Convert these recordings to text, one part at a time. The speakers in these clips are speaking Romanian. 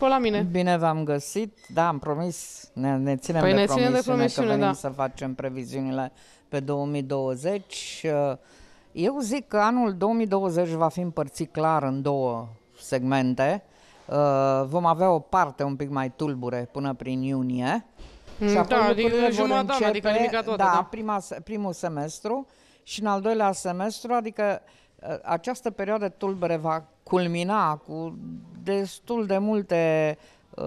pe la mine. Bine v-am găsit, da, am promis, ne, ne ținem păi de ne promisiune, de promisiune că venim da. să facem previziunile pe 2020. Uh, eu zic că anul 2020 va fi împărțit clar în două segmente. Uh, vom avea o parte un pic mai tulbure până prin iunie. Mm, și apoi da, adică jumătate, adică începe, adică nimic toată. Da, da. Prima, primul semestru și în al doilea semestru, adică uh, această perioadă tulbere va culmina cu destul de multe uh,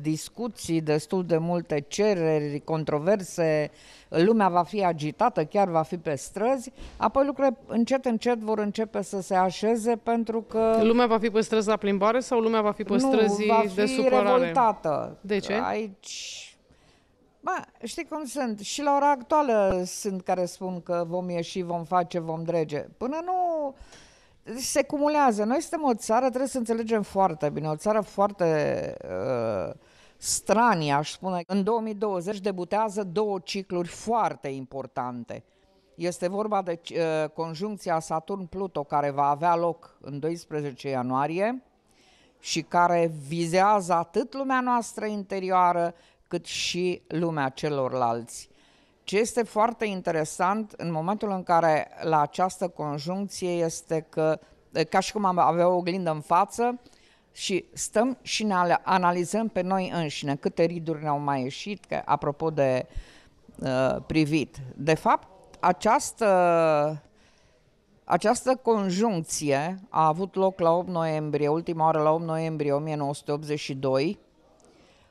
discuții, destul de multe cereri, controverse, lumea va fi agitată, chiar va fi pe străzi, apoi lucrurile încet, încet vor începe să se așeze pentru că... Lumea va fi pe străzi la plimbare sau lumea va fi pe străzi nu, va fi de supărare? revoltată. De ce? Aici Ba, știi cum sunt? Și la ora actuală sunt care spun că vom ieși, vom face, vom drege. Până nu se cumulează. Noi suntem o țară, trebuie să înțelegem foarte bine, o țară foarte uh, stranie, aș spune. În 2020 debutează două cicluri foarte importante. Este vorba de uh, conjuncția Saturn-Pluto care va avea loc în 12 ianuarie și care vizează atât lumea noastră interioară cât și lumea celorlalți. Ce este foarte interesant în momentul în care la această conjuncție este că, ca și cum am avea o oglindă în față, și stăm și ne analizăm pe noi înșine câte riduri ne-au mai ieșit, că, apropo de uh, privit. De fapt, această, această conjuncție a avut loc la 8 noiembrie, ultima oară la 8 noiembrie 1982.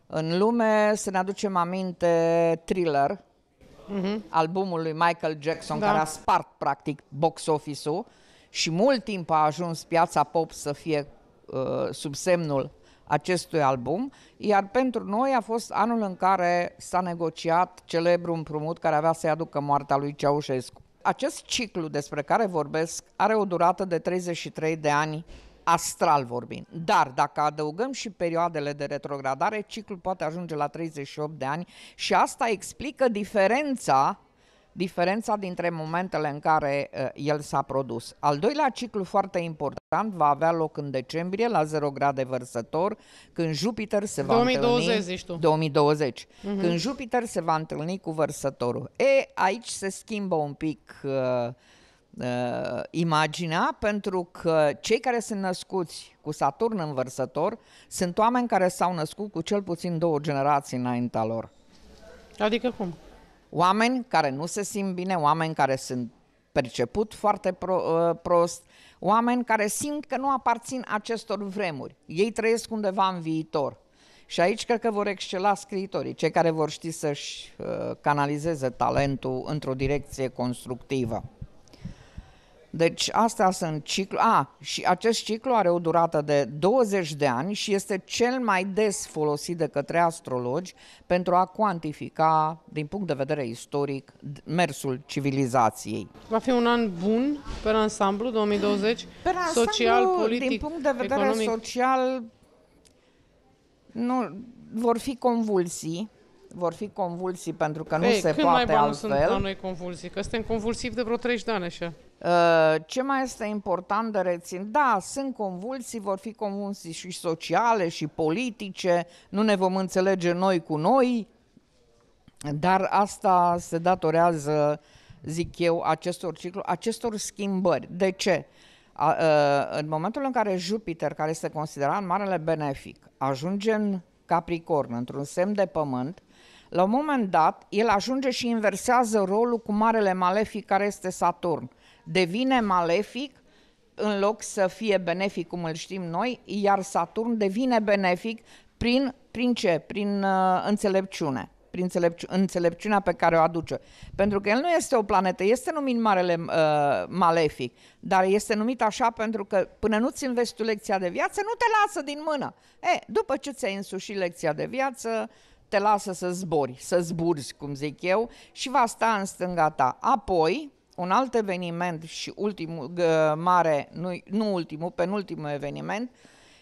În lume, să ne aducem aminte, thriller – uh-huh. albumul lui Michael Jackson, da. care a spart practic box office-ul și mult timp a ajuns piața pop să fie uh, sub semnul acestui album, iar pentru noi a fost anul în care s-a negociat celebrul împrumut care avea să-i aducă moartea lui Ceaușescu. Acest ciclu despre care vorbesc are o durată de 33 de ani astral vorbind. Dar dacă adăugăm și perioadele de retrogradare, ciclul poate ajunge la 38 de ani și asta explică diferența diferența dintre momentele în care uh, el s-a produs. Al doilea ciclu foarte important va avea loc în decembrie la 0 grade vărsător, când Jupiter se va 2020, întâlni... tu. 2020. Uh-huh. Mhm. Când Jupiter se va întâlni cu vărsătorul. E, aici se schimbă un pic uh, uh, imaginea, pentru că cei care sunt născuți cu Saturn în vărsător sunt oameni care s-au născut cu cel puțin două generații înaintea lor. Adică cum? Oameni care nu se simt bine, oameni care sunt perceput foarte pro, uh, prost, oameni care simt că nu aparțin acestor vremuri. Ei trăiesc undeva în viitor. Și aici cred că vor excela scriitorii, cei care vor ști să-și uh, canalizeze talentul într-o direcție constructivă. Deci astea sunt ciclu. A, și acest ciclu are o durată de 20 de ani și este cel mai des folosit de către astrologi pentru a cuantifica, din punct de vedere istoric, mersul civilizației. Va fi un an bun pe ansamblu 2020? Pe ansamblu, social, politic, din punct de vedere economic. social, nu, vor fi convulsii vor fi convulsii pentru că nu păi, se când poate mai altfel. Sunt la noi convulsii? Că suntem convulsivi de vreo 30 de ani așa. Uh, ce mai este important de rețin? Da, sunt convulsii, vor fi convulsii și sociale și politice, nu ne vom înțelege noi cu noi, dar asta se datorează, zic eu, acestor cicluri, acestor schimbări. De ce? A, a, uh, în momentul în care Jupiter, care este considerat marele benefic, ajunge în Capricorn, într-un semn de pământ, la un moment dat, el ajunge și inversează rolul cu marele malefic care este Saturn. Devine malefic în loc să fie benefic cum îl știm noi, iar Saturn devine benefic prin, prin ce? Prin uh, înțelepciune prin înțelepci- înțelepciunea pe care o aduce. Pentru că el nu este o planetă, este numit Marele uh, Malefic, dar este numit așa pentru că până nu-ți înveți tu lecția de viață, nu te lasă din mână. E, după ce ți-ai însușit lecția de viață, uh, te lasă să zbori, să zburzi, cum zic eu, și va sta în stânga ta. Apoi, un alt eveniment și ultimul uh, mare, nu, nu ultimul, penultimul eveniment,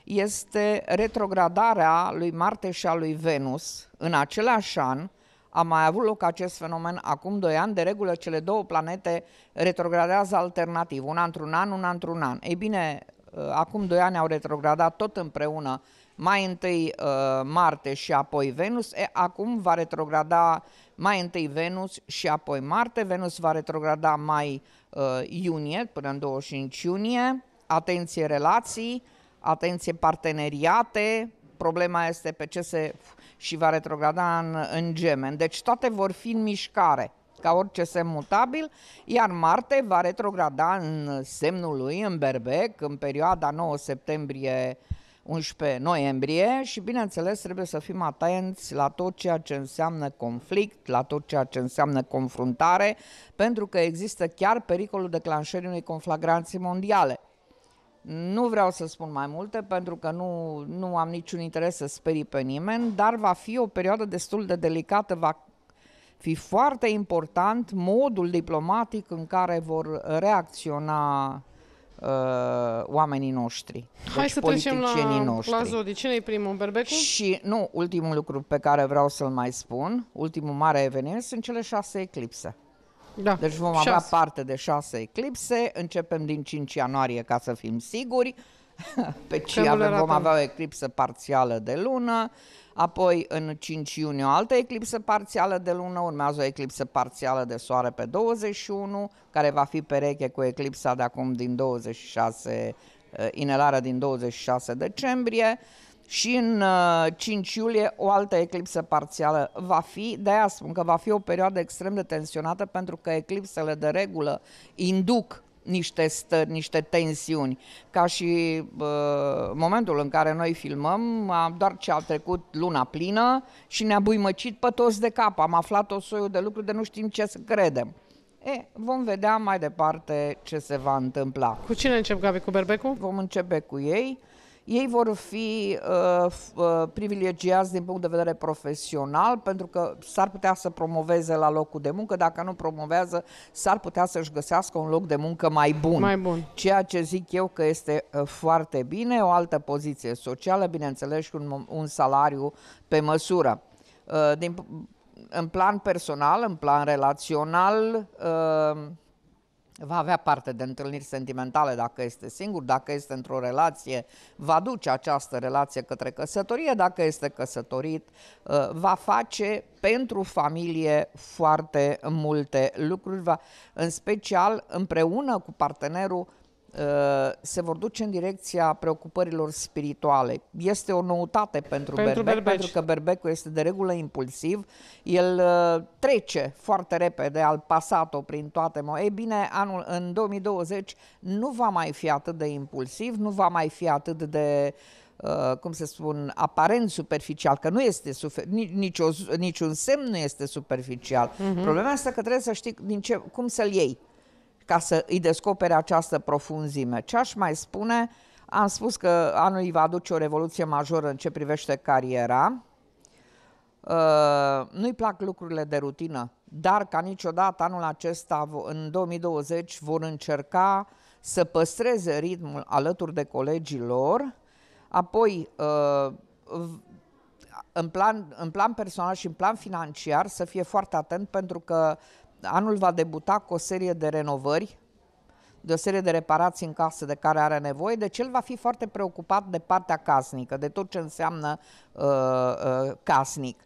este retrogradarea lui Marte și a lui Venus în același an. A mai avut loc acest fenomen acum doi ani. De regulă, cele două planete retrogradează alternativ, una într-un an, una într-un an. Ei bine, uh, acum doi ani au retrogradat tot împreună mai întâi uh, Marte și apoi Venus, e, acum va retrograda mai întâi Venus și apoi Marte, Venus va retrograda mai uh, iunie, până în 25 iunie, atenție relații, atenție parteneriate, problema este pe ce se și va retrograda în, în gemen. Deci toate vor fi în mișcare ca orice semn mutabil, iar Marte va retrograda în semnul lui, în Berbec, în perioada 9 septembrie 11 noiembrie și, bineînțeles, trebuie să fim atenți la tot ceea ce înseamnă conflict, la tot ceea ce înseamnă confruntare, pentru că există chiar pericolul declanșării unei conflagranții mondiale. Nu vreau să spun mai multe pentru că nu, nu am niciun interes să sperii pe nimeni, dar va fi o perioadă destul de delicată, va fi foarte important modul diplomatic în care vor reacționa uh, oamenii noștri. Hai deci să trecem la, noștri. la Zodi. Cine e primul, Berbecul? Și nu, ultimul lucru pe care vreau să-l mai spun, ultimul mare eveniment, sunt cele șase eclipse. Da, deci vom șase. avea parte de șase eclipse, începem din 5 ianuarie ca să fim siguri, pe ce avem, vom avea o eclipsă parțială de lună, apoi în 5 iunie o altă eclipsă parțială de lună, urmează o eclipsă parțială de soare pe 21, care va fi pereche cu eclipsa de acum din 26, eh, inelarea din 26 decembrie și în 5 eh, iulie o altă eclipsă parțială va fi. De aia spun că va fi o perioadă extrem de tensionată pentru că eclipsele de regulă induc niște stări, niște tensiuni. Ca și uh, momentul în care noi filmăm, doar ce a trecut luna plină și ne-a buimăcit pe toți de cap. Am aflat o soiu de lucruri de nu știm ce să credem. E, vom vedea mai departe ce se va întâmpla. Cu cine încep, Gabi? Cu Berbecu? Vom începe cu ei. Ei vor fi uh, uh, privilegiați din punct de vedere profesional, pentru că s-ar putea să promoveze la locul de muncă, dacă nu promovează, s-ar putea să-și găsească un loc de muncă mai bun. Mai bun. Ceea ce zic eu că este uh, foarte bine, o altă poziție socială, bineînțeles, și un, un salariu pe măsură. Uh, din, în plan personal, în plan relațional, uh, va avea parte de întâlniri sentimentale dacă este singur, dacă este într-o relație, va duce această relație către căsătorie, dacă este căsătorit, uh, va face pentru familie foarte multe lucruri, va, în special împreună cu partenerul Uh, se vor duce în direcția preocupărilor spirituale. Este o noutate pentru, pentru berbec, berbeci. pentru că berbecul este de regulă impulsiv, el uh, trece foarte repede al pasat-o prin toate. Ei bine, anul în 2020 nu va mai fi atât de impulsiv, nu va mai fi atât de Uh, cum se spun, aparent superficial, că nu este sufer- nici, niciun semn nu este superficial. Uh-huh. Problema este că trebuie să știi din ce, cum să-l iei ca să îi descopere această profunzime. Ce aș mai spune? Am spus că anul îi va aduce o revoluție majoră în ce privește cariera. Uh, nu-i plac lucrurile de rutină, dar ca niciodată anul acesta, în 2020, vor încerca să păstreze ritmul alături de colegii lor. Apoi, uh, în plan, în plan personal și în plan financiar să fie foarte atent pentru că Anul va debuta cu o serie de renovări, de o serie de reparații în casă de care are nevoie, deci el va fi foarte preocupat de partea casnică, de tot ce înseamnă uh, uh, casnic.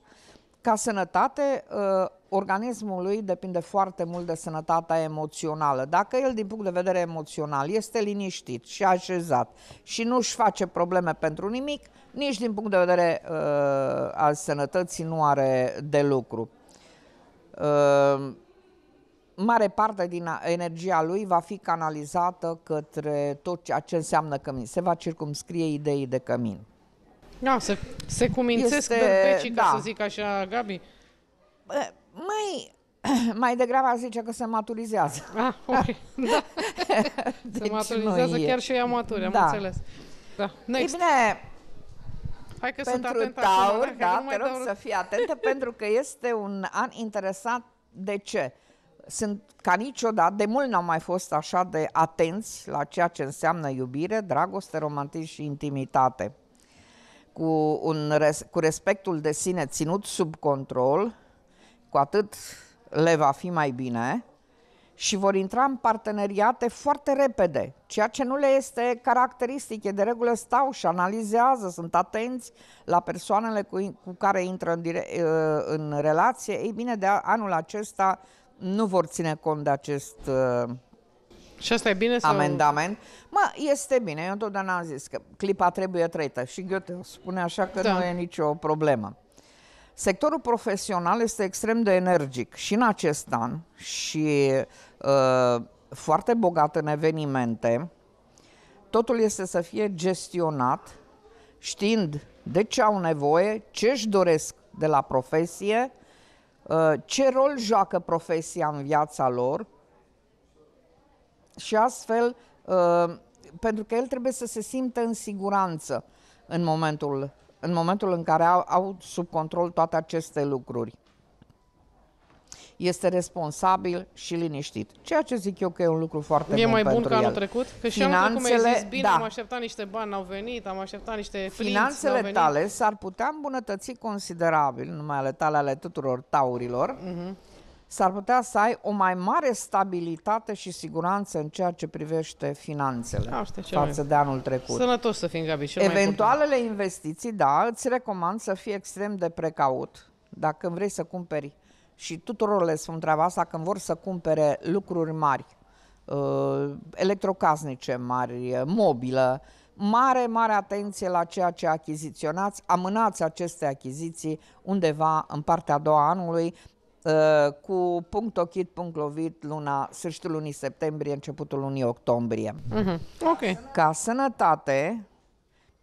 Ca sănătate, uh, organismul lui depinde foarte mult de sănătatea emoțională. Dacă el, din punct de vedere emoțional, este liniștit și așezat și nu își face probleme pentru nimic, nici din punct de vedere uh, al sănătății nu are de lucru. Uh, mare parte din energia lui va fi canalizată către tot ceea ce înseamnă cămin. Se va circumscrie ideii de cămin. Da, se, se cumințesc este, dărbecii, da. ca să zic așa, Gabi. Mai, mai degrabă aș zice că se maturizează. Ah, okay. da. deci se maturizează chiar e. și ea maturi, am da. înțeles. Da. Next. E bine, Hai că pentru sunt taur, acolo, da, te rog taur. să fii atentă, pentru că este un an interesant de ce? sunt ca niciodată, de mult n au mai fost așa de atenți la ceea ce înseamnă iubire, dragoste, romantism și intimitate. Cu, un, cu respectul de sine ținut sub control, cu atât le va fi mai bine și vor intra în parteneriate foarte repede, ceea ce nu le este caracteristic. E de regulă stau și analizează, sunt atenți la persoanele cu, cu care intră în, dire, uh, în relație. Ei bine, de anul acesta nu vor ține cont de acest uh, și asta e bine sau... Mă, este bine. Eu întotdeauna am zis că clipa trebuie trăită. Și Goethe spune așa că da. nu e nicio problemă. Sectorul profesional este extrem de energic și în acest an și uh, foarte bogat în evenimente. Totul este să fie gestionat știind de ce au nevoie, ce își doresc de la profesie Uh, ce rol joacă profesia în viața lor și astfel, uh, pentru că el trebuie să se simtă în siguranță în momentul în, momentul în care au, au sub control toate aceste lucruri este responsabil și liniștit. Ceea ce zic eu că e un lucru foarte e bun mai bun pentru ca el. anul trecut? Că și Finanțele, anul zis, bine, da. am așteptat niște bani, au venit, am așteptat niște flinți, Finanțele venit. tale s-ar putea îmbunătăți considerabil, numai ale tale, ale tuturor taurilor, uh-huh. s-ar putea să ai o mai mare stabilitate și siguranță în ceea ce privește finanțele Asta față mai... de anul trecut. Sănătos să fim, Gabi, Eventualele mai investiții, da, îți recomand să fii extrem de precaut dacă vrei să cumperi și tuturor le spun treaba asta când vor să cumpere lucruri mari, uh, electrocasnice mari, mobilă, mare, mare atenție la ceea ce achiziționați, amânați aceste achiziții undeva în partea a doua anului, uh, cu punct ochit, punct lovit luna, sfârșitul lunii septembrie, începutul lunii octombrie. Mm-hmm. Okay. Ca sănătate,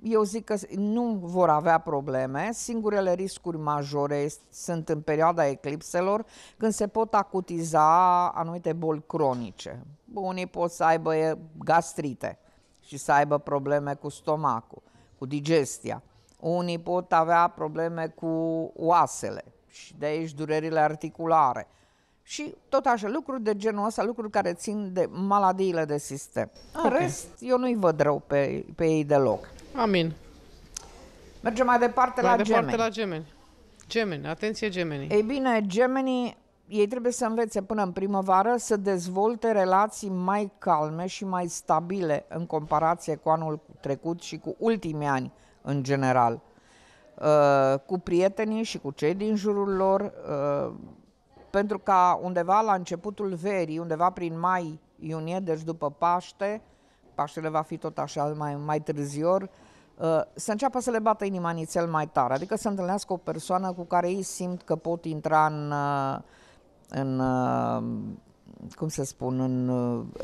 eu zic că nu vor avea probleme. Singurele riscuri majore sunt în perioada eclipselor, când se pot acutiza anumite boli cronice. Unii pot să aibă gastrite și să aibă probleme cu stomacul, cu digestia. Unii pot avea probleme cu oasele și de aici durerile articulare. Și tot așa, lucruri de genul ăsta, lucruri care țin de maladiile de sistem. În okay. rest, eu nu-i văd rău pe, pe ei deloc. Amin. Mergem mai departe mai la departe gemeni. la gemeni. Gemeni, atenție gemenii. Ei bine, gemenii, ei trebuie să învețe până în primăvară să dezvolte relații mai calme și mai stabile în comparație cu anul trecut și cu ultimii ani în general. Uh, cu prietenii și cu cei din jurul lor, uh, pentru ca undeva la începutul verii, undeva prin mai-iunie, deci după Paște, Paștele va fi tot așa mai, mai târziu, uh, să înceapă să le bată inima nițel mai tare, adică să întâlnească o persoană cu care ei simt că pot intra în, uh, în uh, cum să spun, în,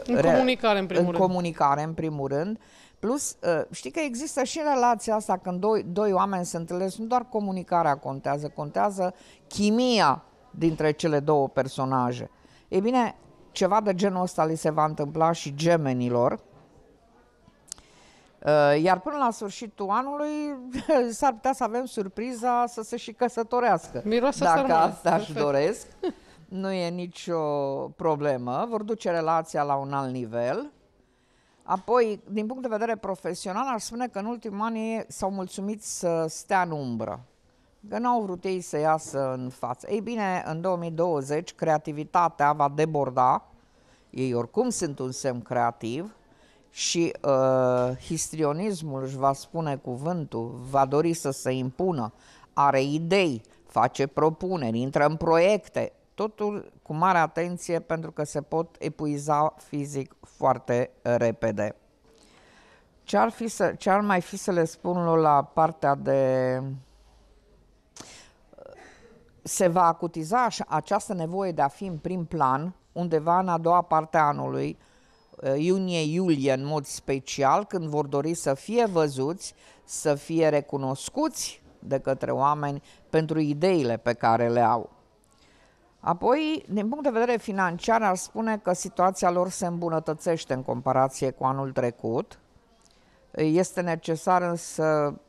în re, comunicare, în primul în rând. comunicare, în primul rând. Plus, știi că există și relația asta când doi, doi oameni se întâlnesc, nu doar comunicarea contează, contează chimia dintre cele două personaje. E bine, ceva de genul ăsta li se va întâmpla și gemenilor, Uh, iar până la sfârșitul anului s-ar putea să avem surpriza să se și căsătorească. Miroase Dacă sărmân. asta își doresc, nu e nicio problemă. Vor duce relația la un alt nivel. Apoi, din punct de vedere profesional, ar spune că în ultimii ani s-au mulțumit să stea în umbră. Că n-au vrut ei să iasă în față. Ei bine, în 2020 creativitatea va deborda. Ei oricum sunt un semn creativ și uh, histrionismul își va spune cuvântul, va dori să se impună, are idei, face propuneri, intră în proiecte, totul cu mare atenție pentru că se pot epuiza fizic foarte uh, repede. Ce ar, fi să, ce ar mai fi să le spun la partea de... Uh, se va acutiza această nevoie de a fi în prim plan undeva în a doua parte a anului, Eh, iunie-iulie în mod special, când vor dori să fie văzuți, să fie recunoscuți de către oameni pentru ideile pe care le au. Apoi, din punct de vedere financiar, ar spune că situația lor se îmbunătățește în comparație cu anul trecut. Eh, este necesar însă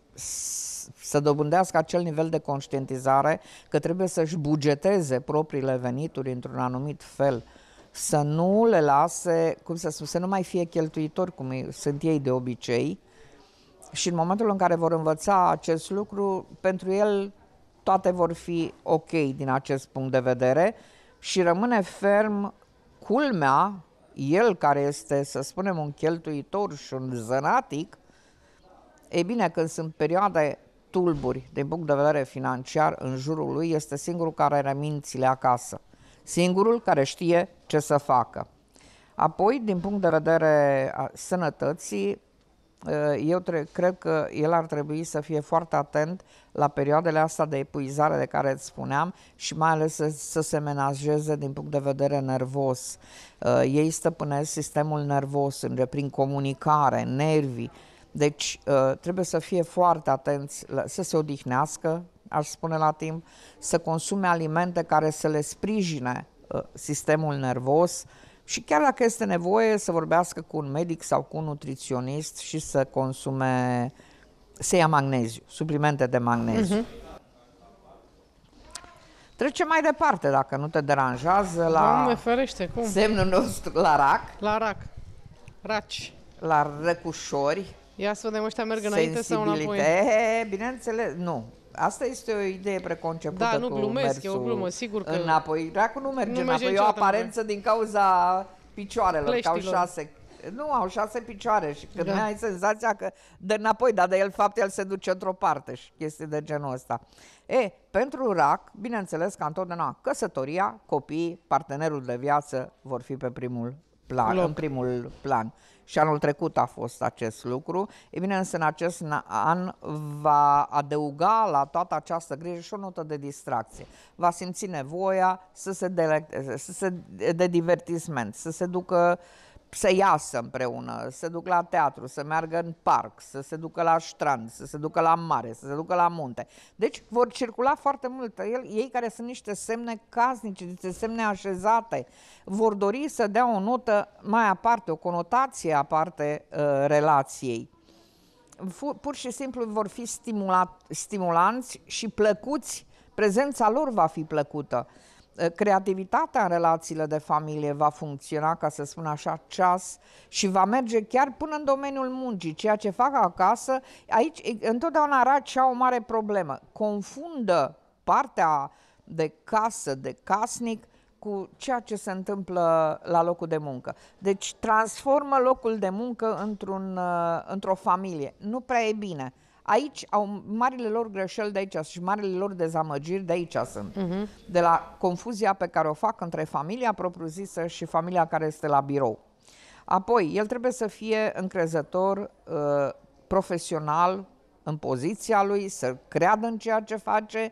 să dobândească acel nivel de conștientizare că trebuie să-și bugeteze propriile venituri într-un anumit fel – să nu le lase, cum să spun, să nu mai fie cheltuitori cum sunt ei de obicei și în momentul în care vor învăța acest lucru, pentru el toate vor fi ok din acest punct de vedere și rămâne ferm culmea, el care este, să spunem, un cheltuitor și un zănatic, e bine, când sunt perioade tulburi din punct de vedere financiar în jurul lui, este singurul care are mințile acasă singurul care știe ce să facă. Apoi, din punct de vedere a sănătății, ă, eu tre- cred că el ar trebui să fie foarte atent la perioadele astea de epuizare de care îți spuneam și mai ales să, să se menajeze din punct de vedere nervos. Uh, ei stăpânesc sistemul nervos în prin comunicare, nervii. Deci uh, trebuie să fie foarte atenți, să se odihnească, aș spune la timp, să consume alimente care să le sprijine uh, sistemul nervos și chiar dacă este nevoie să vorbească cu un medic sau cu un nutriționist și să consume, să ia magneziu, suplimente de magneziu. Uh-huh. Mhm. Trecem mai departe, dacă nu te deranjează, la Doamne, ferește, cum? semnul nostru, la rac. La rac. Raci. La răcușori. Ia să vedem, ăștia merg înainte sau înapoi. E, bineînțeles, nu. Asta este o idee preconcepută. Da, nu glumesc, e o glumă, sigur că... Înapoi, dracu nu merge nu înapoi, merge e o aparență din cauza picioarelor, Pleștilor. că au șase nu, au șase picioare și când da. ai senzația că de înapoi, dar de el fapt el se duce într-o parte și este de genul ăsta. E, pentru RAC, bineînțeles că întotdeauna căsătoria, copiii, partenerul de viață vor fi pe primul plan, Loc. în primul plan și anul trecut a fost acest lucru, e bine, însă în acest an va adăuga la toată această grijă și o notă de distracție. Va simți nevoia să se, delecte, să se de divertisment, să se ducă uh, să iasă împreună, să duc la teatru, să meargă în parc, să se ducă la strand, să se ducă la mare, să se ducă la munte. Deci vor circula foarte mult. El, ei care sunt niște semne casnice, niște semne așezate, vor dori să dea o notă mai aparte, o conotație aparte uh, relației. Pur și simplu vor fi stimulat, stimulanți și plăcuți, prezența lor va fi plăcută. Uh, creativitatea în relațiile de familie va funcționa, ca să spun așa, ceas și va merge chiar până în domeniul muncii, ceea ce fac acasă. Aici întotdeauna Raci o mare problemă. Confundă partea de casă, de casnic, cu ceea ce se întâmplă la locul de muncă. Deci transformă locul de muncă într-un, uh, într-o familie. Nu prea e bine. Aici au marile lor greșeli de aici și marile lor dezamăgiri de aici sunt. Uh-huh. De la confuzia pe care o fac între familia propriu-zisă și familia care este la birou. Apoi, el trebuie să fie încrezător, uh, profesional, în poziția lui, să creadă în ceea ce face,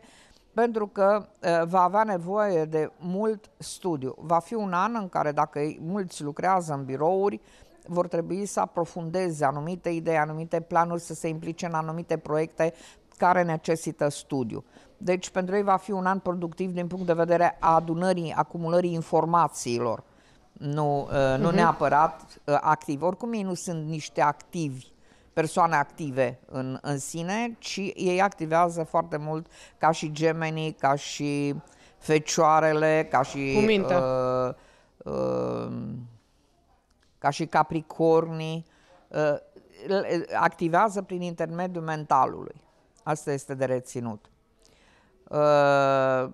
pentru că uh, va avea nevoie de mult studiu. Va fi un an în care, dacă mulți lucrează în birouri, vor trebui să aprofundeze anumite idei, anumite planuri, să se implice în anumite proiecte care necesită studiu. Deci pentru ei va fi un an productiv din punct de vedere a adunării, acumulării informațiilor, nu, uh, nu uh-huh. neapărat uh, activ. Oricum ei nu sunt niște activi persoane active în, în sine, ci ei activează foarte mult ca și gemenii, ca și fecioarele, ca și... Cu minte. Uh, uh, ca și capricornii, uh, activează prin intermediul mentalului. Asta este de reținut. Uh,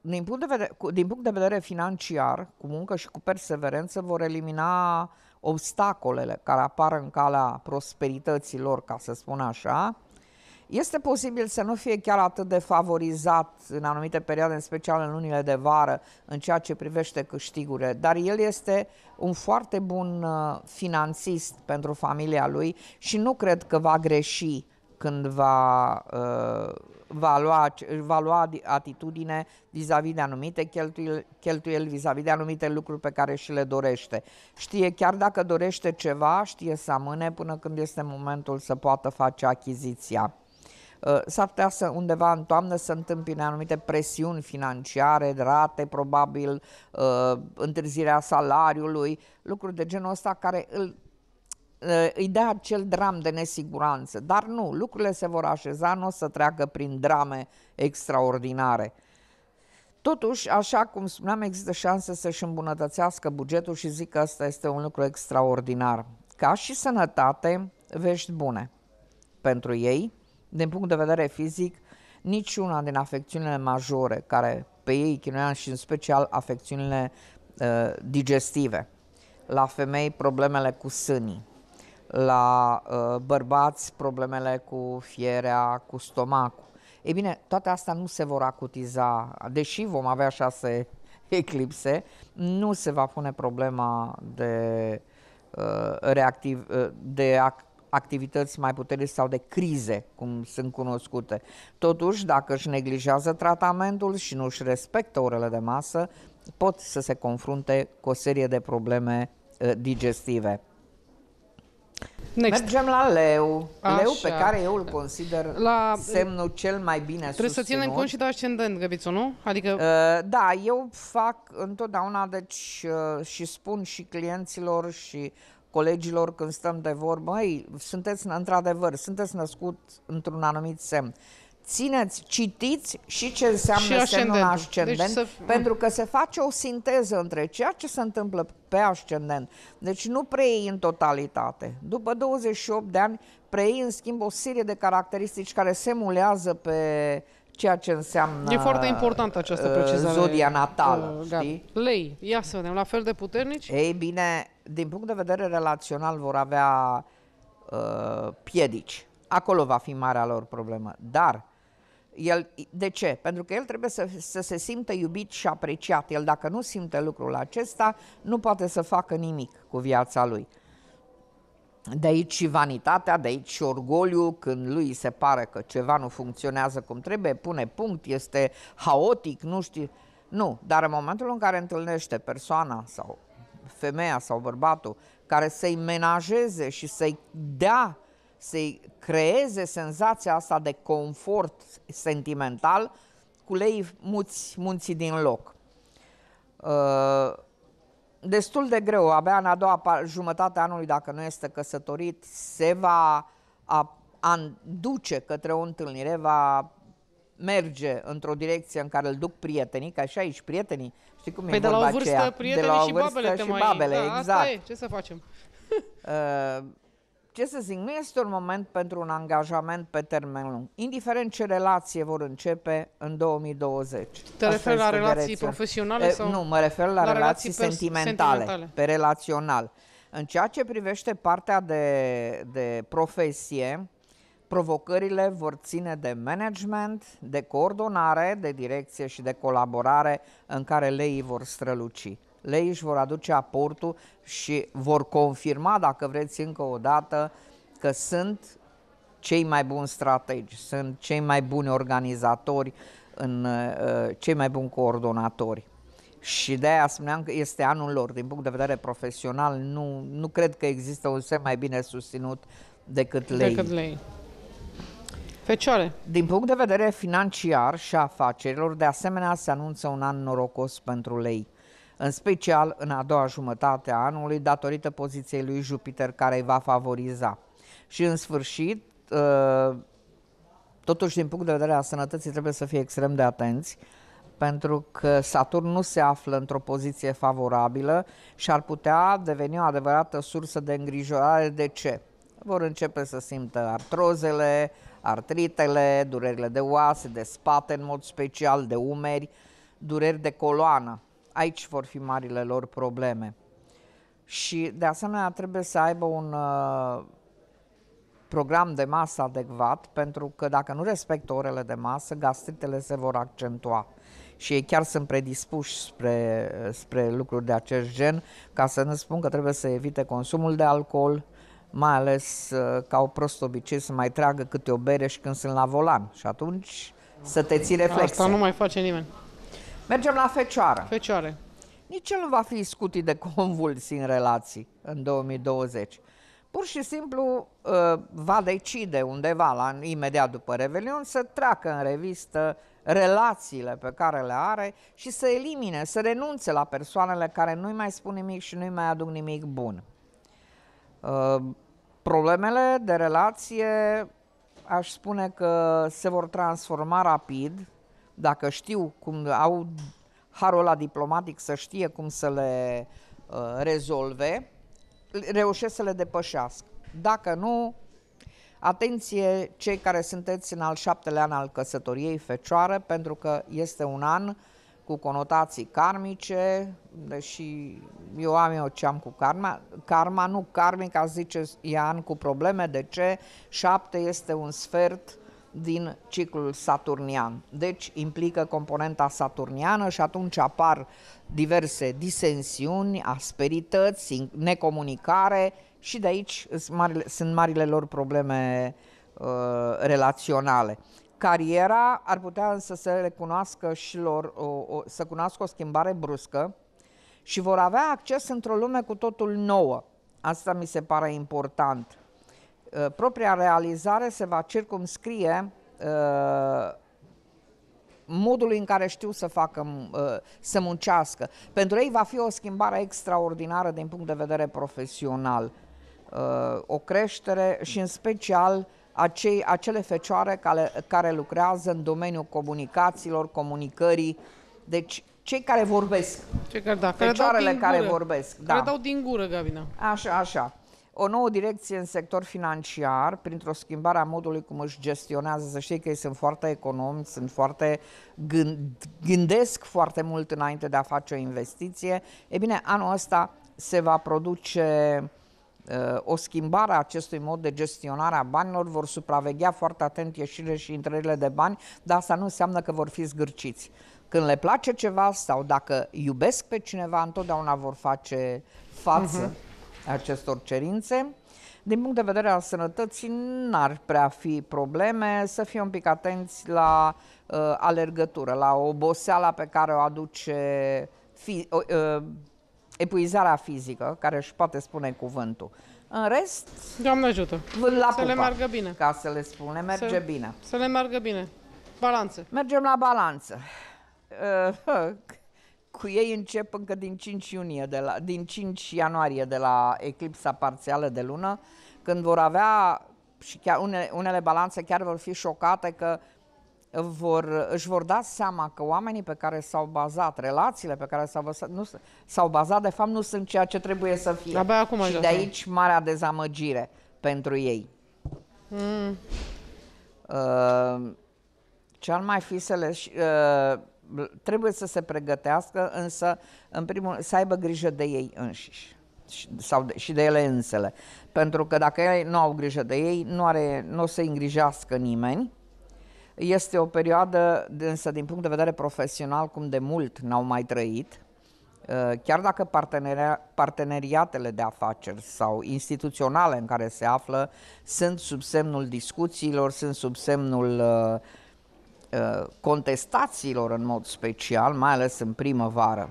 din punct, de vedere, din punct de vedere financiar, cu muncă și cu perseverență, vor elimina obstacolele care apar în calea prosperității lor, ca să spun așa, este posibil să nu fie chiar atât de favorizat în anumite perioade, în special în lunile de vară, în ceea ce privește câștigurile, dar el este un foarte bun uh, finanțist pentru familia lui și nu cred că va greși când va, uh, va, lua, va lua atitudine vis-a-vis -vis de anumite cheltuieli, cheltuieli vis-a-vis de anumite lucruri pe care și le dorește. Știe chiar dacă dorește ceva, știe să amâne până când este momentul să poată face achiziția. Uh, s-ar putea să undeva în toamnă să întâmpine anumite presiuni financiare, rate probabil, uh, întârzirea salariului, lucruri de genul ăsta care îl uh, îi dea acel dram de nesiguranță. Dar nu, lucrurile se vor așeza, nu o să treacă prin drame extraordinare. Totuși, așa cum spuneam, există șanse să-și îmbunătățească bugetul și zic că asta este un lucru extraordinar. Ca și sănătate, vești bune pentru ei, din punct de vedere fizic, niciuna din afecțiunile majore care pe ei chinuia și în special afecțiunile uh, digestive. La femei problemele cu sânii, la uh, bărbați problemele cu fierea, cu stomacul. Ei bine, toate astea nu se vor acutiza, deși vom avea șase eclipse, nu se va pune problema de uh, reactiv, de ac- activități mai puternice sau de crize, cum sunt cunoscute. Totuși, dacă își neglijează tratamentul și nu își respectă orele de masă, pot să se confrunte cu o serie de probleme ă, digestive. Next. Mergem la leu. Așa. Leu pe care eu îl consider la... semnul cel mai bine Trebuie susținut. să ținem cont și de ascendent, Găbițu, nu? Adică... Uh, da, eu fac întotdeauna, deci uh, și spun și clienților și colegilor când stăm de vorbă, mai sunteți într-adevăr, sunteți născut într-un anumit semn. Țineți, citiți și ce înseamnă și ascendent. semnul ascendent, deci să... pentru că se face o sinteză între ceea ce se întâmplă pe ascendent. Deci nu preiei în totalitate. După 28 de ani, preiei în schimb o serie de caracteristici care se mulează pe ceea ce înseamnă E foarte importantă această uh, precizare. Zodia natală, uh, știi? Lei, ia să vedem, la fel de puternici? Ei bine, din punct de vedere relațional, vor avea uh, piedici. Acolo va fi marea lor problemă. Dar, el, de ce? Pentru că el trebuie să, să se simtă iubit și apreciat. El, dacă nu simte lucrul acesta, nu poate să facă nimic cu viața lui. De aici și vanitatea, de aici și orgoliu, când lui se pare că ceva nu funcționează cum trebuie, pune punct, este haotic, nu știu. Nu, dar în momentul în care întâlnește persoana sau femeia sau bărbatul care să-i menajeze și să-i dea, să-i creeze senzația asta de confort sentimental, cu lei muți munții din loc. Uh, destul de greu, abia în a doua jumătate a anului, dacă nu este căsătorit, se va a, a duce către o întâlnire, va merge într-o direcție în care îl duc prietenii, ca și aici prietenii, știi cum păi e de la o vârstă, aceea, prietenii de la o vârstă și babele, și mai... babele da, exact. Asta e, ce să facem? uh, ce să zic, nu este un moment pentru un angajament pe termen lung, indiferent ce relație vor începe în 2020. Te referi la relații direcția. profesionale? sau? Nu, mă refer la, la relații, relații sentimentale, sentimentale, pe relațional. În ceea ce privește partea de, de profesie, Provocările vor ține de management, de coordonare, de direcție și de colaborare în care leii vor străluci. Leii își vor aduce aportul și vor confirma, dacă vreți încă o dată, că sunt cei mai buni strategi, sunt cei mai buni organizatori, în, uh, cei mai buni coordonatori. Și de aia spuneam că este anul lor. Din punct de vedere profesional, nu, nu cred că există un semn mai bine susținut decât lei. Decât lei. Fecioare. Din punct de vedere financiar și afacerilor, de asemenea se anunță un an norocos pentru lei în special în a doua jumătate a anului, datorită poziției lui Jupiter care îi va favoriza. Și în sfârșit, ă, totuși din punct de vedere al sănătății trebuie să fie extrem de atenți, pentru că Saturn nu se află într-o poziție favorabilă și ar putea deveni o adevărată sursă de îngrijorare. De ce? Vor începe să simtă artrozele, artritele, durerile de oase, de spate în mod special, de umeri, dureri de coloană. Aici vor fi marile lor probleme. Și de asemenea trebuie să aibă un uh, program de masă adecvat, pentru că dacă nu respectă orele de masă, gastritele se vor accentua. Și ei chiar sunt predispuși spre, uh, spre lucruri de acest gen, ca să nu spun că trebuie să evite consumul de alcool, mai ales uh, ca o prost obicei să mai tragă câte o bere și când sunt la volan. Și atunci să te ții reflexe. Asta nu mai face nimeni. Mergem la fecioară. Fecioare. Nici el nu va fi scutit de convulsii în relații în 2020. Pur și simplu uh, va decide undeva, la, imediat după Revelion, să treacă în revistă relațiile pe care le are și să elimine, să renunțe la persoanele care nu-i mai spun nimic și nu-i mai aduc nimic bun. Uh, problemele de relație aș spune că se vor transforma rapid dacă știu cum au harul la diplomatic să știe cum să le uh, rezolve, reușesc să le depășească. Dacă nu, atenție cei care sunteți în al șaptele an al căsătoriei fecioară, pentru că este un an cu conotații karmice, deși eu am eu ce am cu karma. Karma nu a zice Ian, cu probleme. De ce? Șapte este un sfert din ciclul saturnian. Deci implică componenta saturniană și atunci apar diverse disensiuni, asperități, necomunicare și de aici sunt marile, sunt marile lor probleme uh, relaționale cariera, ar putea însă să cunoască și lor, o, o, să cunoască o schimbare bruscă și vor avea acces într-o lume cu totul nouă. Asta mi se pare important. Uh, propria realizare se va circumscrie uh, modului în care știu să facă, uh, să muncească. Pentru ei va fi o schimbare extraordinară din punct de vedere profesional, o creștere și în special uh, acei, acele fecioare care, care lucrează în domeniul comunicațiilor, comunicării. Deci cei care vorbesc. Cei care, da, fecioarele care, care gură, vorbesc. Care da. dau din gură, Gabina. Așa, așa. O nouă direcție în sector financiar, printr-o schimbare a modului cum își gestionează, să știi că ei sunt foarte economi, sunt foarte gând, gândesc foarte mult înainte de a face o investiție. E bine, anul ăsta se va produce Uh, o schimbare a acestui mod de gestionare a banilor, vor supraveghea foarte atent ieșirile și intrările de bani, dar asta nu înseamnă că vor fi zgârciți. Când le place ceva sau dacă iubesc pe cineva, întotdeauna vor face față uh-huh. acestor cerințe. Din punct de vedere al sănătății, n-ar prea fi probleme să fie un pic atenți la uh, alergătură, la oboseala pe care o aduce fi, uh, epuizarea fizică, care își poate spune cuvântul. În rest... Doamne ajută! La să pupa, le meargă bine. Ca să le spune, merge să, bine. Să le meargă bine. Balanțe. Mergem la balanță. Uh, cu ei încep încă din 5, iunie de la, din 5 ianuarie de la eclipsa parțială de lună, când vor avea și chiar unele, unele balanțe chiar vor fi șocate că uh, vor, își vor da seama că oamenii pe care s-au bazat, relațiile pe care s-au bazat, nu, s-au bazat, de fapt nu sunt ceea ce trebuie să fie. Abia acum și de aici marea dezamăgire pentru ei. Mm. Uh, ce ar mai fi să le... Uh, trebuie să se pregătească, însă, în primul să aibă grijă de ei înșiși sau de, și de ele însele. Pentru că dacă ei nu au grijă de ei, nu, are, nu o să îngrijească nimeni este o perioadă, însă din punct de vedere profesional, cum de mult n-au mai trăit, uh, chiar dacă parteneriatele de afaceri sau instituționale în care se află sunt sub semnul discuțiilor, sunt sub semnul uh, uh, contestațiilor în mod special, mai ales în primăvară.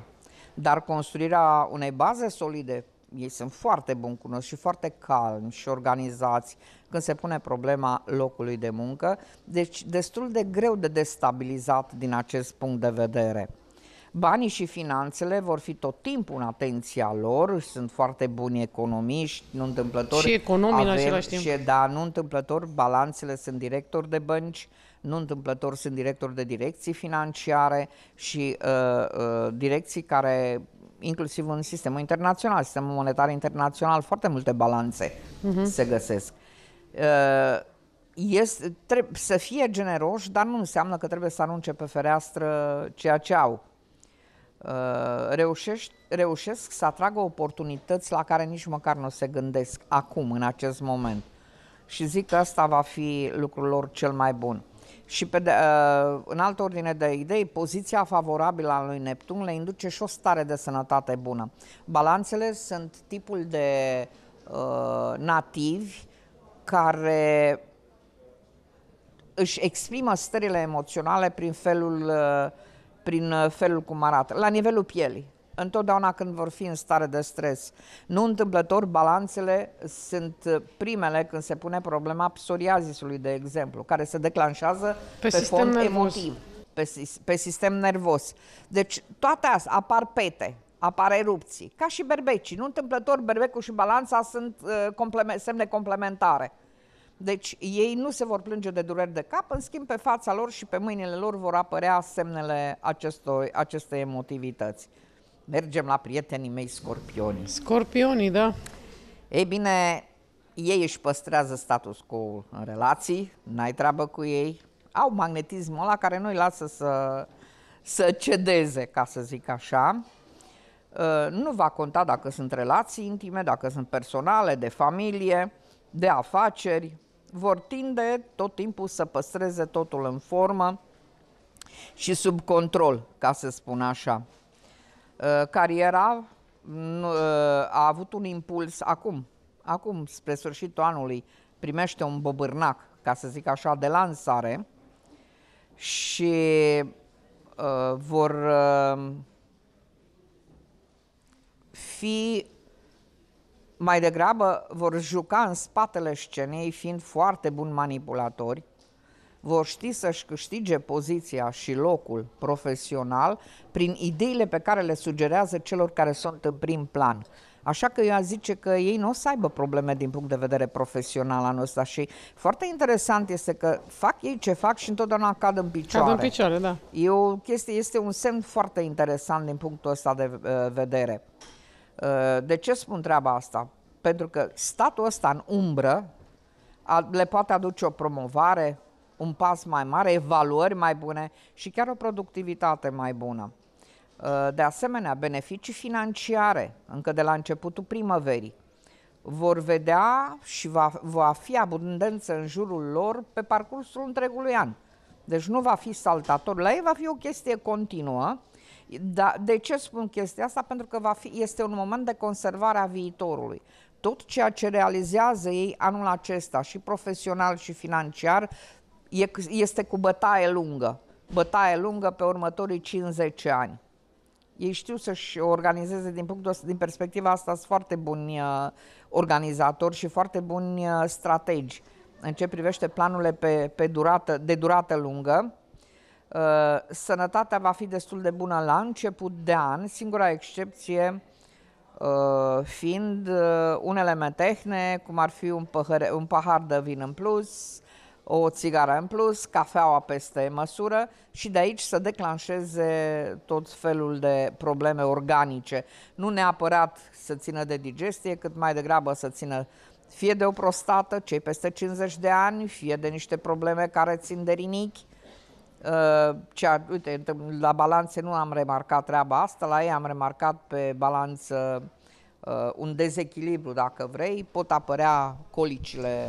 Dar construirea unei baze solide, ei sunt foarte bun cunoscuți, și foarte calmi și organizați când se pune problema locului de muncă, deci destul de greu de destabilizat din acest punct de vedere. Banii și finanțele vor fi tot timpul în atenția lor, sunt foarte buni economiști, nu întâmplător. Și economii avem, în același timp. Și, da, nu întâmplător, balanțele sunt directori de bănci, nu întâmplător sunt directori de direcții financiare și uh, uh, direcții care inclusiv în sistemul internațional, sistemul monetar internațional, foarte multe balanțe uh-huh. se găsesc. Uh, este, trebuie să fie generoși, dar nu înseamnă că trebuie să anunce pe fereastră ceea ce au. Uh, reușești, reușesc să atragă oportunități la care nici măcar nu se gândesc acum, în acest moment. Și zic că asta va fi lucrul lor cel mai bun. Și pe de, uh, în altă ordine de idei, poziția favorabilă a lui Neptun le induce și o stare de sănătate bună. Balanțele sunt tipul de uh, nativi care își exprimă stările emoționale prin felul, uh, prin uh, felul cum arată, la nivelul pielii. Întotdeauna când vor fi în stare de stres. Nu întâmplător, balanțele sunt uh, primele când se pune problema psoriazisului, de exemplu, care se declanșează pe, pe fond nervos. emotiv, pe, pe sistem nervos. Deci toate astea, apar pete, apar erupții. Ca și berbecii. Nu întâmplător, berbecul și balanța sunt uh, compleme- semne complementare. Deci ei nu se vor plânge de dureri de cap, în schimb pe fața lor și pe mâinile lor vor apărea semnele acestor, acestei emotivități. Mergem la prietenii mei scorpioni. Scorpionii, da. Ei bine, ei își păstrează status quo în relații, n-ai treabă cu ei, au magnetismul ăla care nu-i lasă să, să cedeze, ca să zic așa. Ă, nu va conta dacă sunt relații intime, dacă sunt personale, de familie, de afaceri, vor tinde tot timpul să păstreze totul în formă și sub control, ca să spun așa. Ă, cariera ă, a avut un impuls acum, acum, spre sfârșitul anului, primește un bobârnac, ca să zic așa, de lansare și vor fi mai degrabă vor juca în spatele scenei, fiind foarte buni manipulatori, vor ști să-și câștige poziția și locul profesional prin ideile pe care le sugerează celor care sunt în prim plan. Așa că eu a zice că ei nu o să aibă probleme din punct de vedere profesional anul ăsta și foarte interesant este că fac ei ce fac și întotdeauna cad în picioare. Cad în picioare, da. E o chestie, este un semn foarte interesant din punctul ăsta de uh, vedere. Uh, de ce spun treaba asta? Pentru că statul ăsta în umbră le poate aduce o promovare, un pas mai mare, evaluări mai bune și chiar o productivitate mai bună. Uh, de asemenea, beneficii financiare, încă de la începutul primăverii, vor vedea și va, va fi abundență în jurul lor pe parcursul întregului an. Deci nu va fi saltator. La ei va fi o chestie continuă da, de ce spun chestia asta? Pentru că va fi, este un moment de conservare a viitorului. Tot ceea ce realizează ei anul acesta, și profesional și financiar, e, este cu bătaie lungă. Bătaie lungă pe următorii 50 ani. Ei știu să-și organizeze din punctul din perspectiva asta, sunt foarte buni uh, organizatori și foarte buni uh, strategi în ce privește planurile pe, pe durată, de durată lungă Uh, sănătatea va fi destul de bună la început de an, singura excepție uh, fiind uh, unele metehne, cum ar fi un pahar, un pahar de vin în plus, o țigară în plus, cafeaua peste măsură și de aici să declanșeze tot felul de probleme organice. Nu neapărat să țină de digestie, cât mai degrabă să țină fie de o prostată, cei peste 50 de ani, fie de niște probleme care țin de rinichi, Uh, cea, uite, la balanțe nu am remarcat treaba asta, la ei am remarcat pe balanță uh, uh, un dezechilibru, dacă vrei, pot apărea colicile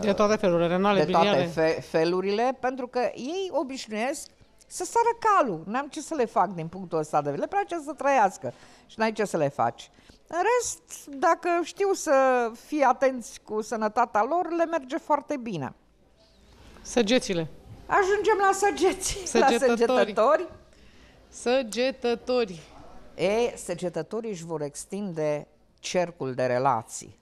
de toate felurile, renale, de toate fe- felurile, pentru că ei obișnuiesc să sară calul. N-am ce să le fac din punctul ăsta de vedere. Le place să trăiască și n-ai ce să le faci. În rest, dacă știu să fii atenți cu sănătatea lor, le merge foarte bine. Săgețile. Ajungem la săgeți, săgetători. la săgetători. Săgetători. E, săgetătorii își vor extinde cercul de relații.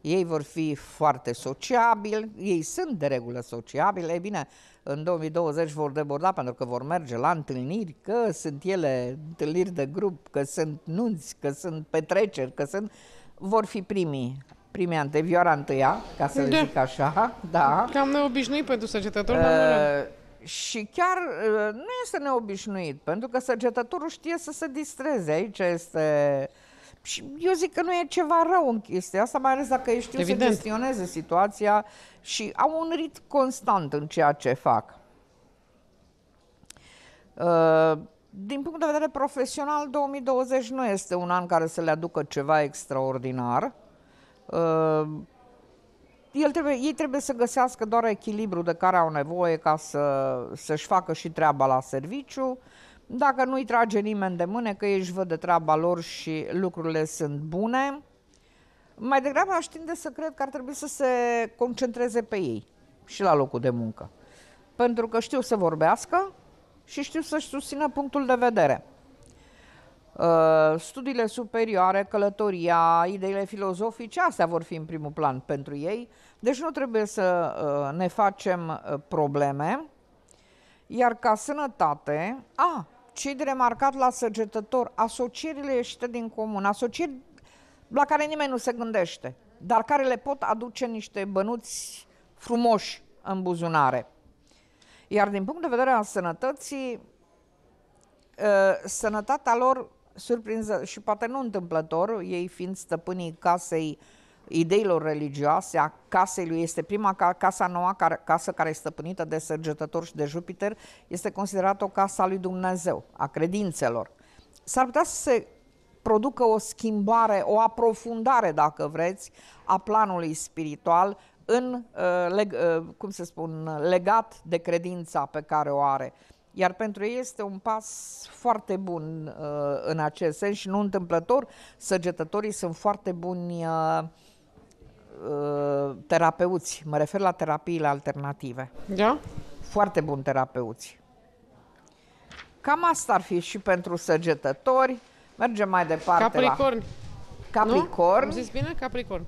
Ei vor fi foarte sociabili, ei sunt de regulă sociabili, e bine, în 2020 vor deborda pentru că vor merge la întâlniri, că sunt ele întâlniri de grup, că sunt nunți, că sunt petreceri, că sunt... vor fi primii primea Vioara întâia, ca să da. zic așa, da. Cam neobișnuit pentru săgetător, uh, și chiar uh, nu este neobișnuit, pentru că săgetătorul știe să se distreze. Aici este... Și eu zic că nu e ceva rău în chestia asta, mai ales dacă ei știu Evident. să gestioneze situația și au un rit constant în ceea ce fac. Uh, din punct de vedere profesional, 2020 nu este un an care să le aducă ceva extraordinar. Ehm, el trebuie, ei trebuie să găsească doar echilibru de care au nevoie ca să, să-și facă și treaba la serviciu. Dacă nu-i trage nimeni de mâne, că ei își văd de treaba lor și lucrurile sunt bune, mai degrabă aș tinde să cred că ar trebui să se concentreze pe ei și la locul de muncă. Pentru că știu să vorbească și știu să-și susțină punctul de vedere. Uh, studiile superioare, călătoria, ideile filozofice, astea vor fi în primul plan pentru ei. Deci nu trebuie să uh, ne facem uh, probleme. Iar ca sănătate, a, ce de remarcat la săgetător, asocierile ieșite din comun, asocieri la care nimeni nu se gândește, dar care le pot aduce niște bănuți frumoși în buzunare. Iar din punct de vedere al sănătății, uh, sănătatea lor surprinză și poate nu întâmplător, ei fiind stăpânii casei ideilor religioase, a casei lui este prima ca, casa noua care, casă care este stăpânită de sărgetători și de Jupiter, este considerată o casa lui Dumnezeu, a credințelor. S-ar putea să se producă o schimbare, o aprofundare, dacă vreți, a planului spiritual în, uh, uh, cum se spun, legat de credința pe care o are. Iar pentru ei este un pas foarte bun uh, în acest sens și nu întâmplător, săgetătorii sunt foarte buni uh, uh, terapeuți, mă refer la terapiile alternative. Da? Foarte buni terapeuți. Cam asta ar fi și pentru săgetători. Mergem mai departe Capricorn. la... Capricorn. Nu? Am zis bine? Capricorn.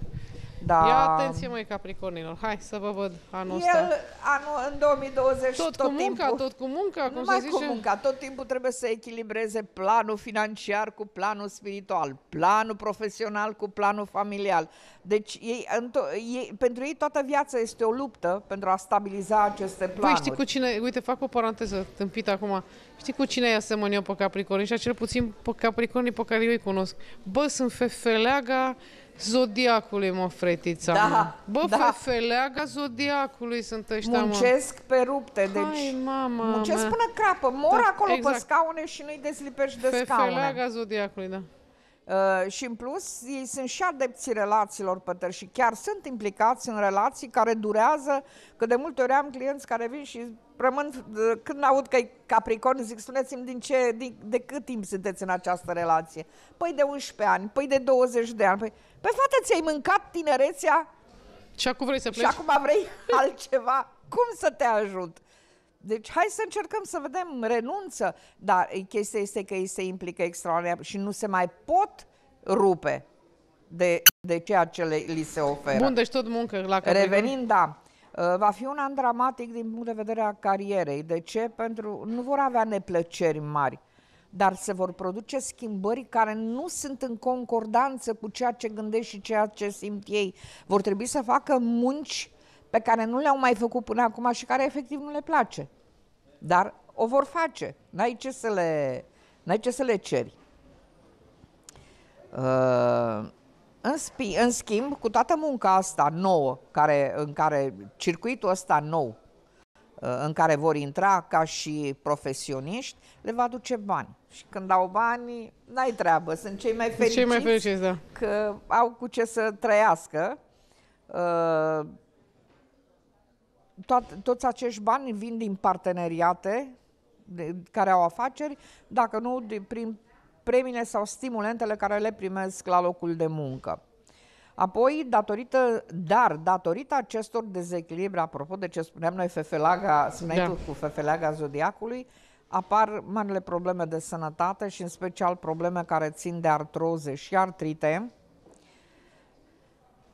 Da. Ia atenție, măi, Capricornilor. Hai să vă văd anul ăsta. El, anul, în 2020, tot, tot cu munca, timpul, tot cu munca, cum numai se zice? cu munca. Tot timpul trebuie să echilibreze planul financiar cu planul spiritual, planul profesional cu planul familial. Deci, ei, ei, pentru ei toată viața este o luptă pentru a stabiliza aceste planuri. Păi știi cu cine, uite, fac o paranteză tâmpită acum. Știi cu cine i asemăn eu pe Capricorni? Și cel puțin pe Capricornii pe care eu îi cunosc. Bă, sunt fefeleaga, Zodiacului, mă, fretița da, mă. Bă, da. feleaga zodiacului sunt ăștia, Muncesc mă. pe rupte, deci... Hai, mama Muncesc mea. până crapă, mor da, acolo exact. pe scaune și nu-i dezlipești de Fe scaune. Feleaga zodiacului, da. Uh, și în plus, ei sunt și adepții relațiilor pătări și chiar sunt implicați în relații care durează, că de multe ori am clienți care vin și rămân, uh, când aud că e Capricorn, zic, spuneți-mi din ce, din, de cât timp sunteți în această relație. Păi de 11 ani, păi de 20 de ani, păi... Pe păi, fată ți-ai mâncat tinerețea și acum vrei să pleci? Și acum vrei altceva. Cum să te ajut? Deci hai să încercăm să vedem, renunță, dar chestia este că ei se implică extraordinar și nu se mai pot rupe de, de ceea ce le, li se oferă. Bun, deci tot muncă la care... Revenind, da, uh, va fi un an dramatic din punct de vedere a carierei. De ce? Pentru nu vor avea neplăceri mari dar se vor produce schimbări care nu sunt în concordanță cu ceea ce gândesc și ceea ce simt ei. Vor trebui să facă munci pe care nu le-au mai făcut până acum și care efectiv nu le place. Dar o vor face. N-ai ce să le, n-ai ce să le ceri. Uh, în, spi, în schimb, cu toată munca asta nouă, care, în care circuitul ăsta nou, uh, în care vor intra ca și profesioniști, le va duce bani. Și când au bani, n-ai treabă. Sunt cei mai fericiți, cei mai fericiți da. că au cu ce să trăiască. Uh, toat, toți acești bani vin din parteneriate de, care au afaceri, dacă nu de, prin premiile sau stimulentele care le primesc la locul de muncă. Apoi, datorită, dar datorită acestor dezechilibre, apropo de ce spuneam noi, Fefelaga, da. tu cu Fefelaga Zodiacului, uh, apar marile probleme de sănătate și în special probleme care țin de artroze și artrite.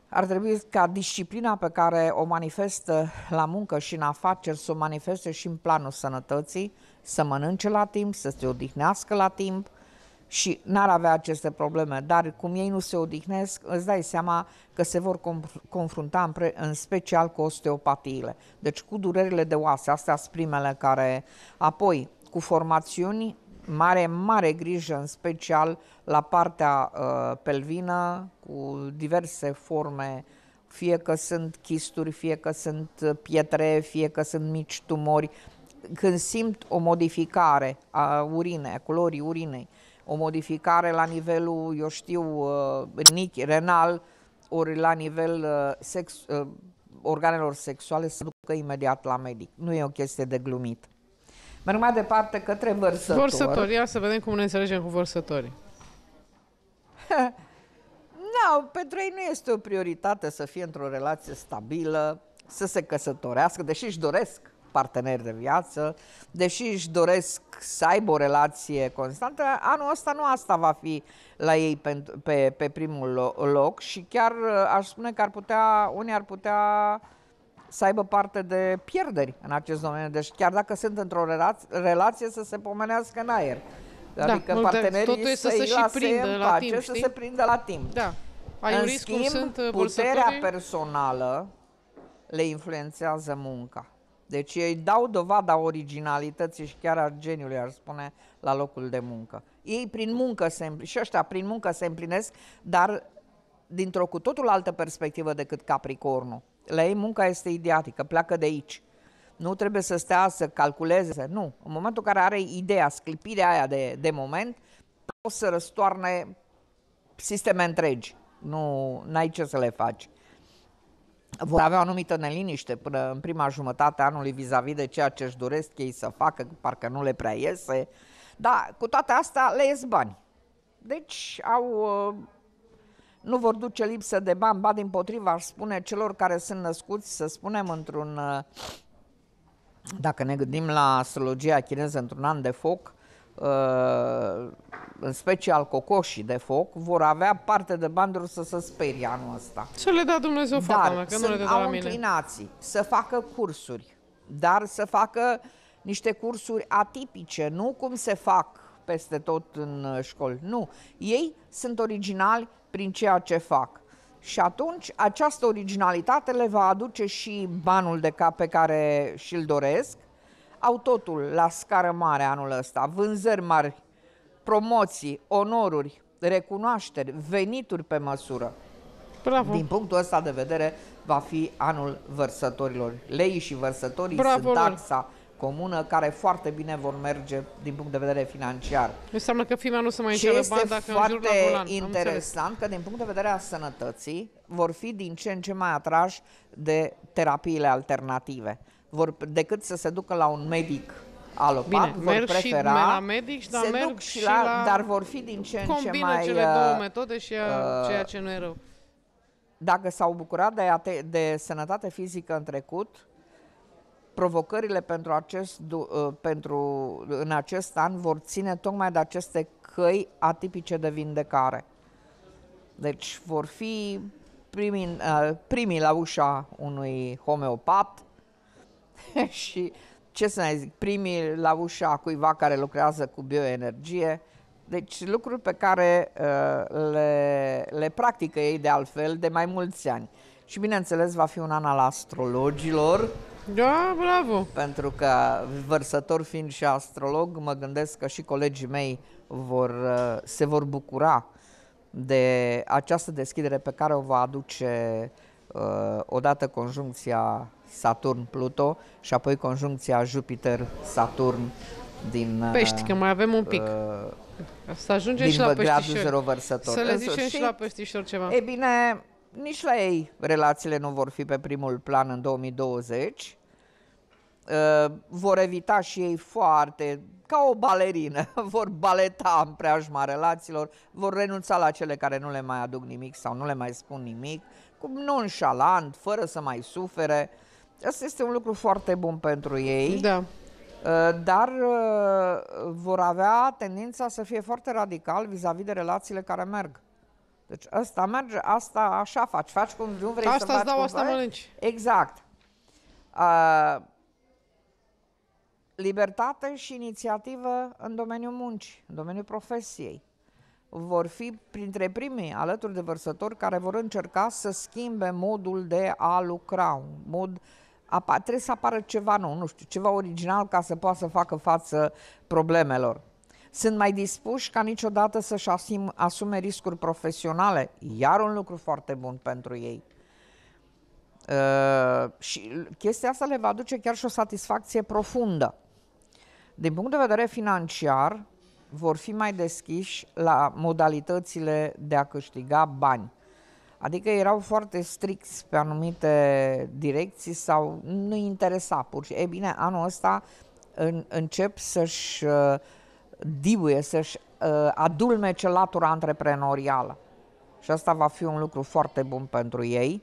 Ar trebui ca disciplina pe care o manifestă la muncă și în afaceri să o manifeste și în planul sănătății, să mănânce la timp, să se odihnească la timp și n-ar avea aceste probleme. Dar cum ei nu se odihnesc, îți dai seama că se vor confrunta în, în special cu osteopatiile, deci cu durerile de oase. Astea sunt primele care apoi cu formațiuni, mare, mare grijă, în special la partea uh, pelvină, cu diverse forme, fie că sunt chisturi, fie că sunt pietre, fie că sunt mici tumori. Când simt o modificare a urinei, a culorii urinei, o modificare la nivelul, eu știu, uh, nichi, renal, ori la nivel uh, sex, uh, organelor sexuale, să ducă imediat la medic. Nu e o chestie de glumit. Merg mai departe către vărsători. Vărsători, ia să vedem cum ne înțelegem cu vărsătorii. nu, pentru ei nu este o prioritate să fie într-o relație stabilă, să se căsătorească, deși își doresc parteneri de viață, deși își doresc să aibă o relație constantă, anul ăsta nu asta va fi la ei pe, pe, pe primul loc și chiar aș spune că ar putea, unii ar putea să aibă parte de pierderi în acest domeniu. Deci chiar dacă sunt într-o relație, să se pomenească în aer. Da, adică da, partenerii totul să, să se și prindă la pace, timp, știi? să se prindă la timp. Da. Ai în schimb, sunt uh, puterea personală le influențează munca. Deci ei dau dovada originalității și chiar a geniului, ar spune, la locul de muncă. Ei prin muncă se, și ăștia prin muncă se împlinesc, dar dintr-o cu totul altă perspectivă decât Capricornul la ei munca este ideatică, pleacă de aici. Nu trebuie să stea să calculeze, nu. În momentul în care are ideea, sclipirea aia de, de moment, o să răstoarne sisteme întregi. Nu ai ce să le faci. Vor avea o anumită neliniște până în prima jumătate a anului vis-a-vis de ceea ce își doresc ei să facă, parcă nu le prea iese. Dar cu toate astea le ies bani. Deci au uh, nu vor duce lipsă de bani, ba din potriva aș spune celor care sunt născuți, să spunem, într-un, uh, dacă ne gândim la astrologia chineză, într-un an de foc, uh, în special cocoșii de foc, vor avea parte de banduri să se sperie anul ăsta. Să le da Dumnezeu fata dar mea, că nu le dă au la mine. inclinații să facă cursuri, dar să facă niște cursuri atipice, nu cum se fac peste tot în uh, școli. Nu, ei sunt originali prin ceea ce fac. Și atunci această originalitate le va aduce și banul de cap pe care și-l doresc. Au totul la scară mare anul ăsta, vânzări mari, promoții, onoruri, recunoașteri, venituri pe măsură. Bravo. Din punctul ăsta de vedere, va fi anul vărsătorilor. Leii și vărsătorii Bravo, sunt taxa lor comună, care foarte bine vor merge din punct de vedere financiar. Înseamnă că firma nu se mai încearcă bani dacă foarte în interesant că din punct de vedere a sănătății vor fi din ce în ce mai atrași de terapiile alternative. Vor, decât să se ducă la un medic alopat, Bine, vor merg prefera, și la medic, dar se merg duc și la, la, dar vor fi din ce în ce mai... cele două uh, metode și uh, uh, ceea ce nu e rău. Dacă s-au bucurat de, de sănătate fizică în trecut, provocările pentru acest, uh, pentru, în acest an vor ține tocmai de aceste căi atipice de vindecare. Deci vor fi primii, uh, primii la ușa unui homeopat și, ce să mai zic, primii la ușa cuiva care lucrează cu bioenergie. Deci lucruri pe care uh, le, le practică ei de altfel de mai mulți ani. Și bineînțeles va fi un an al astrologilor, da, bravo! Pentru că, vărsător fiind și astrolog, mă gândesc că și colegii mei vor, uh, se vor bucura de această deschidere pe care o va aduce uh, odată conjuncția Saturn-Pluto și apoi conjuncția Jupiter-Saturn din... Uh, Pești, că mai avem un pic. Uh, să ajungem și la peștișori. Să le zicem și, și la peștișori ceva. E bine, nici la ei relațiile nu vor fi pe primul plan în 2020. Uh, vor evita și ei foarte, ca o balerină, vor baleta în preajma relațiilor, vor renunța la cele care nu le mai aduc nimic sau nu le mai spun nimic, cu nonșalant, fără să mai sufere. Asta este un lucru foarte bun pentru ei. Da. Uh, dar uh, vor avea tendința să fie foarte radical vis-a-vis de relațiile care merg. Deci asta merge, asta așa faci, faci cum nu vrei asta să faci. Asta dau, asta mănânci. Exact. Uh, libertate și inițiativă în domeniul muncii, în domeniul profesiei. Vor fi printre primii alături de vărsători care vor încerca să schimbe modul de a lucra, mod apa, trebuie să apară ceva nou, nu știu, ceva original ca să poată să facă față problemelor sunt mai dispuși ca niciodată să-și asim, asume riscuri profesionale, iar un lucru foarte bun pentru ei. Uh, și chestia asta le va aduce chiar și o satisfacție profundă. Din punct de vedere financiar, vor fi mai deschiși la modalitățile de a câștiga bani. Adică erau foarte stricți pe anumite direcții sau nu i interesa pur și... E bine, anul ăsta în, încep să-și uh, dibuie să-și uh, adulmece latura antreprenorială. Și asta va fi un lucru foarte bun pentru ei,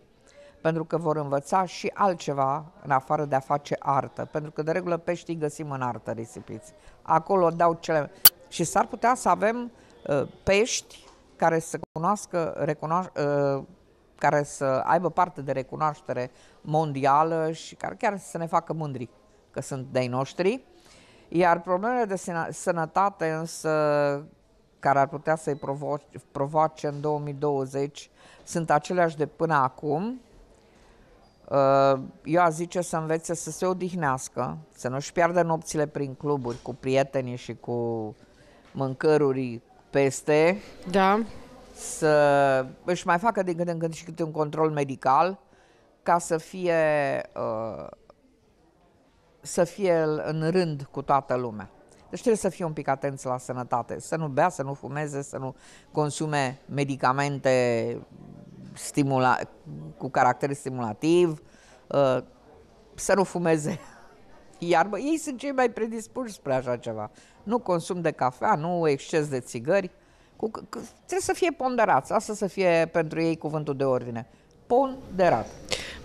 pentru că vor învăța și altceva în afară de a face artă. Pentru că, de regulă, peștii găsim în artă risipiți. Acolo dau cele... Și s-ar putea să avem uh, pești care să cunoască, recunoaș- uh, care să aibă parte de recunoaștere mondială și care chiar să ne facă mândri că sunt de-ai noștri iar problemele de sănătate însă care ar putea să-i provoace în 2020 sunt aceleași de până acum. Eu uh, a zice să învețe să se odihnească, să nu-și piardă nopțile prin cluburi cu prietenii și cu mâncăruri peste. Da. Să își mai facă din când în când și câte un control medical ca să fie uh, să fie în rând cu toată lumea. Deci trebuie să fie un pic atenți la sănătate, să nu bea, să nu fumeze, să nu consume medicamente stimula- cu caracter stimulativ, uh, să nu fumeze iarbă. Ei sunt cei mai predispuși spre așa ceva. Nu consum de cafea, nu exces de țigări. Cu, trebuie să fie ponderat. Asta să fie pentru ei cuvântul de ordine. Ponderat.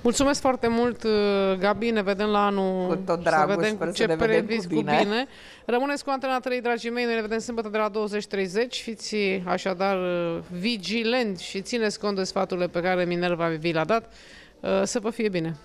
Mulțumesc foarte mult, uh, Gabi, ne vedem la anul. Cu tot dragul, să vedem sper ce să previzi cu bine. cu bine. Rămâneți cu Antena 3, dragii mei, noi ne vedem sâmbătă de la 20.30. Fiți așadar uh, vigilenti și țineți cont de sfaturile pe care Minerva vi l-a dat. Uh, să vă fie bine!